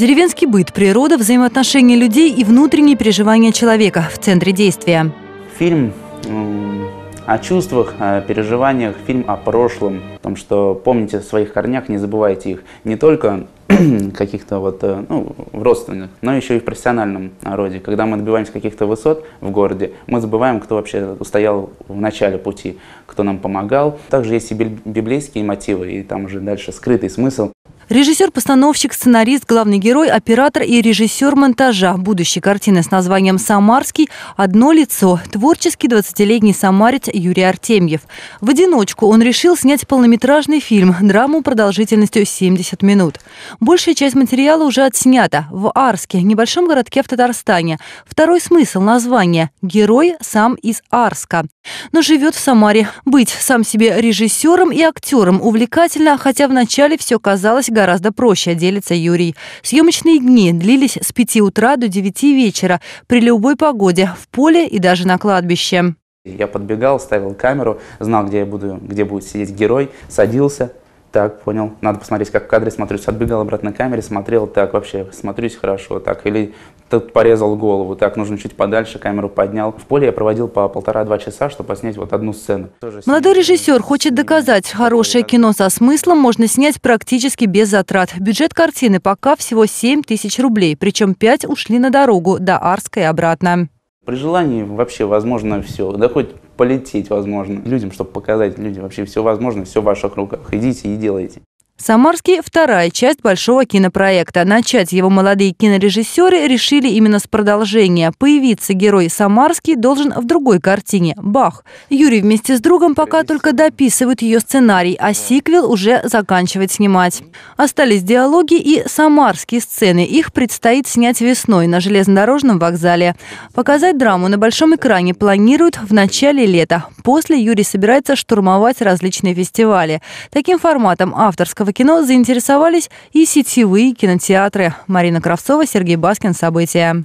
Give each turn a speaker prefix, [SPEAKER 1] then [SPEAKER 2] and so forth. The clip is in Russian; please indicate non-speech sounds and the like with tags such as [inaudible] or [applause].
[SPEAKER 1] Деревенский быт, природа, взаимоотношения людей и внутренние переживания человека в центре действия.
[SPEAKER 2] Фильм о чувствах, о переживаниях, фильм о прошлом, о том, что помните о своих корнях, не забывайте их не только [clears throat] каких-то вот, э, ну, в родственных, но еще и в профессиональном роде. Когда мы добиваемся каких-то высот в городе, мы забываем, кто вообще устоял в начале пути, кто нам помогал. Также есть и библейские мотивы, и там уже дальше скрытый смысл. Режиссер,
[SPEAKER 1] постановщик, сценарист, главный герой, оператор и режиссер монтажа будущей картины с названием «Самарский. Одно лицо» творческий 20-летний самарец Юрий Артемьев. В одиночку он решил снять полнометражный фильм, драму продолжительностью 70 минут. Большая часть материала уже отснята в Арске, небольшом городке в Татарстане. Второй смысл названия – герой сам из Арска. Но живет в Самаре. Быть сам себе режиссером и актером увлекательно, хотя вначале все казалось гораздо проще, делится Юрий. Съемочные дни длились с 5 утра до 9 вечера при любой погоде, в поле и даже на кладбище.
[SPEAKER 2] Я подбегал, ставил камеру, знал, где я буду, где будет сидеть герой, садился, так, понял. Надо посмотреть, как в кадре смотрюсь. Отбегал обратно к камере, смотрел, так, вообще, смотрюсь хорошо, так. Или Тут порезал голову, так, нужно чуть подальше, камеру поднял. В поле я проводил по полтора-два часа, чтобы снять вот одну сцену.
[SPEAKER 1] Молодой режиссер хочет доказать, хорошее кино со смыслом можно снять практически без затрат. Бюджет картины пока всего 7 тысяч рублей, причем 5 ушли на дорогу до Арска и обратно.
[SPEAKER 2] При желании вообще возможно все, да хоть полететь возможно. Людям, чтобы показать, людям вообще все возможно, все в ваших руках. Идите и делайте.
[SPEAKER 1] Самарский. вторая часть большого кинопроекта. Начать его молодые кинорежиссеры решили именно с продолжения. Появиться герой Самарский должен в другой картине «Бах». Юрий вместе с другом пока только дописывают ее сценарий, а сиквел уже заканчивает снимать. Остались диалоги и самарские сцены. Их предстоит снять весной на железнодорожном вокзале. Показать драму на большом экране планируют в начале лета. После Юрий собирается штурмовать различные фестивали. Таким форматом авторского «Правда кино» заинтересовались и сетевые кинотеатры. Марина Кравцова, Сергей Баскин. События.